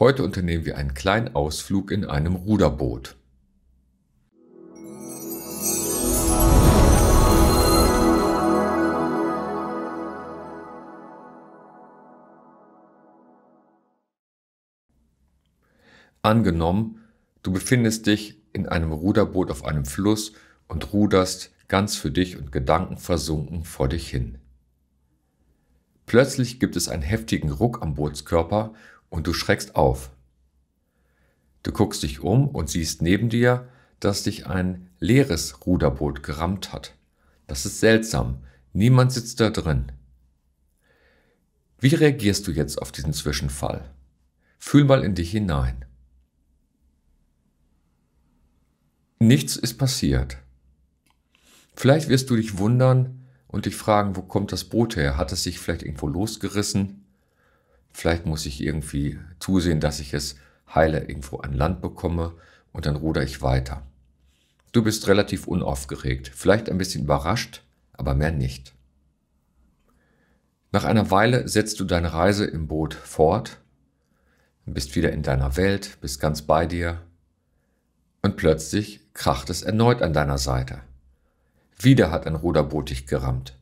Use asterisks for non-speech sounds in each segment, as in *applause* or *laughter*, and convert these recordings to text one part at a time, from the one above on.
Heute unternehmen wir einen kleinen Ausflug in einem Ruderboot. Angenommen, du befindest dich in einem Ruderboot auf einem Fluss und ruderst ganz für dich und gedankenversunken vor dich hin. Plötzlich gibt es einen heftigen Ruck am Bootskörper und du schreckst auf. Du guckst dich um und siehst neben dir, dass dich ein leeres Ruderboot gerammt hat. Das ist seltsam. Niemand sitzt da drin. Wie reagierst du jetzt auf diesen Zwischenfall? Fühl mal in dich hinein. Nichts ist passiert. Vielleicht wirst du dich wundern und dich fragen, wo kommt das Boot her? Hat es sich vielleicht irgendwo losgerissen? Vielleicht muss ich irgendwie zusehen, dass ich es heile irgendwo an Land bekomme und dann ruder ich weiter. Du bist relativ unaufgeregt, vielleicht ein bisschen überrascht, aber mehr nicht. Nach einer Weile setzt du deine Reise im Boot fort, bist wieder in deiner Welt, bist ganz bei dir und plötzlich kracht es erneut an deiner Seite. Wieder hat ein Ruderboot dich gerammt.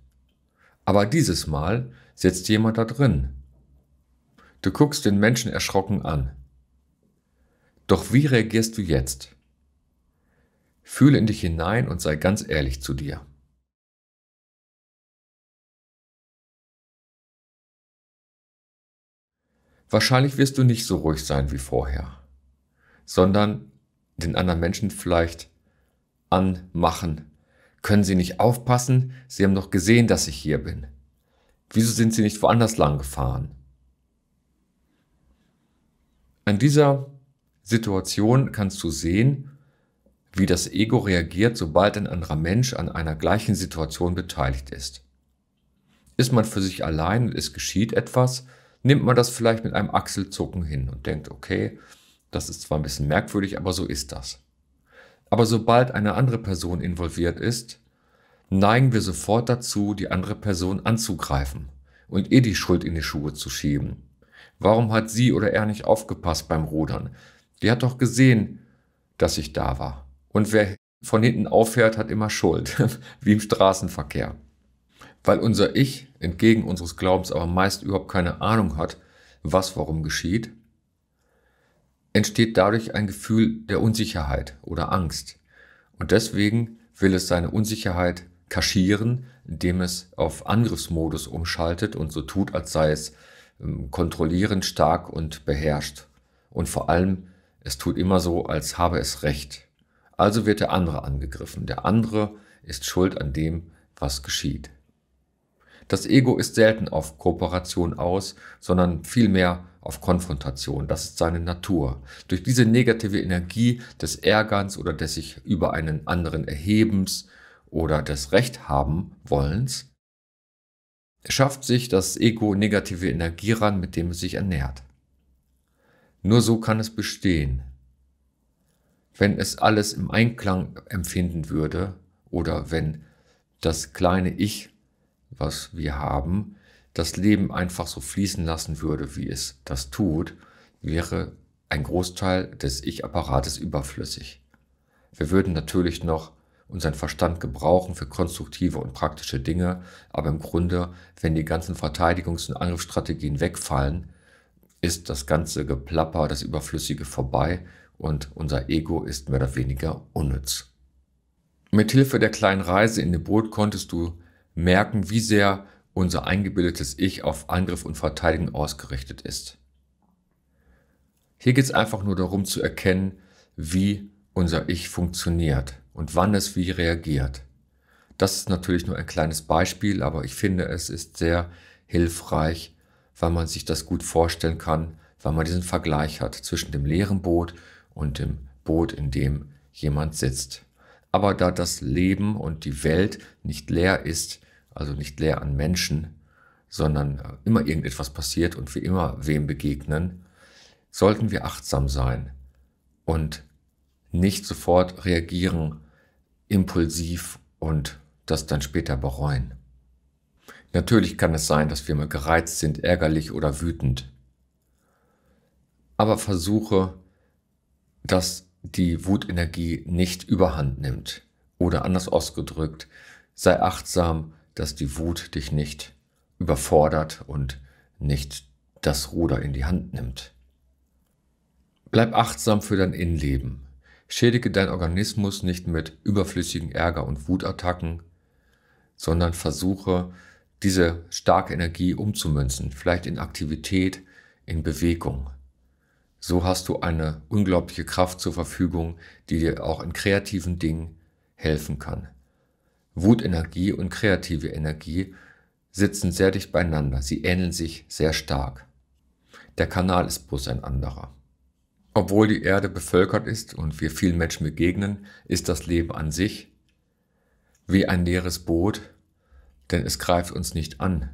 Aber dieses Mal sitzt jemand da drin, Du guckst den Menschen erschrocken an. Doch wie reagierst du jetzt? Fühle in dich hinein und sei ganz ehrlich zu dir. Wahrscheinlich wirst du nicht so ruhig sein wie vorher, sondern den anderen Menschen vielleicht anmachen. Können sie nicht aufpassen? Sie haben doch gesehen, dass ich hier bin. Wieso sind sie nicht woanders lang gefahren? An dieser Situation kannst du sehen, wie das Ego reagiert, sobald ein anderer Mensch an einer gleichen Situation beteiligt ist. Ist man für sich allein und es geschieht etwas, nimmt man das vielleicht mit einem Achselzucken hin und denkt, okay, das ist zwar ein bisschen merkwürdig, aber so ist das. Aber sobald eine andere Person involviert ist, neigen wir sofort dazu, die andere Person anzugreifen und ihr eh die Schuld in die Schuhe zu schieben. Warum hat sie oder er nicht aufgepasst beim Rudern? Die hat doch gesehen, dass ich da war. Und wer von hinten auffährt, hat immer Schuld, *laughs* wie im Straßenverkehr. Weil unser Ich, entgegen unseres Glaubens, aber meist überhaupt keine Ahnung hat, was warum geschieht, entsteht dadurch ein Gefühl der Unsicherheit oder Angst. Und deswegen will es seine Unsicherheit kaschieren, indem es auf Angriffsmodus umschaltet und so tut, als sei es ähm, kontrollierend stark und beherrscht. Und vor allem, es tut immer so, als habe es Recht. Also wird der andere angegriffen. Der andere ist schuld an dem, was geschieht. Das Ego ist selten auf Kooperation aus, sondern vielmehr auf Konfrontation. Das ist seine Natur. Durch diese negative Energie des Ärgerns oder des sich über einen anderen Erhebens oder des Rechthaben wollens schafft sich das Ego negative Energie ran, mit dem es sich ernährt. Nur so kann es bestehen. Wenn es alles im Einklang empfinden würde oder wenn das kleine Ich, was wir haben, das Leben einfach so fließen lassen würde, wie es das tut, wäre ein Großteil des Ich-Apparates überflüssig. Wir würden natürlich noch und seinen Verstand gebrauchen für konstruktive und praktische Dinge, aber im Grunde, wenn die ganzen Verteidigungs- und Angriffsstrategien wegfallen, ist das ganze Geplapper, das Überflüssige vorbei und unser Ego ist mehr oder weniger unnütz. Mithilfe der kleinen Reise in dem Boot konntest du merken, wie sehr unser eingebildetes Ich auf Angriff und Verteidigung ausgerichtet ist. Hier geht es einfach nur darum zu erkennen, wie unser Ich funktioniert und wann es wie reagiert. Das ist natürlich nur ein kleines Beispiel, aber ich finde, es ist sehr hilfreich, weil man sich das gut vorstellen kann, weil man diesen Vergleich hat zwischen dem leeren Boot und dem Boot, in dem jemand sitzt. Aber da das Leben und die Welt nicht leer ist, also nicht leer an Menschen, sondern immer irgendetwas passiert und wir immer wem begegnen, sollten wir achtsam sein und nicht sofort reagieren, impulsiv und das dann später bereuen. Natürlich kann es sein, dass wir mal gereizt sind, ärgerlich oder wütend. Aber versuche, dass die Wutenergie nicht überhand nimmt. Oder anders ausgedrückt, sei achtsam, dass die Wut dich nicht überfordert und nicht das Ruder in die Hand nimmt. Bleib achtsam für dein Innenleben. Schädige deinen Organismus nicht mit überflüssigen Ärger- und Wutattacken, sondern versuche, diese starke Energie umzumünzen, vielleicht in Aktivität, in Bewegung. So hast du eine unglaubliche Kraft zur Verfügung, die dir auch in kreativen Dingen helfen kann. Wutenergie und kreative Energie sitzen sehr dicht beieinander, sie ähneln sich sehr stark. Der Kanal ist bloß ein anderer. Obwohl die Erde bevölkert ist und wir vielen Menschen begegnen, ist das Leben an sich wie ein leeres Boot, denn es greift uns nicht an.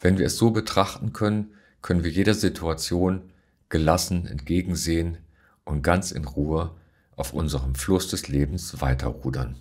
Wenn wir es so betrachten können, können wir jeder Situation gelassen entgegensehen und ganz in Ruhe auf unserem Fluss des Lebens weiterrudern.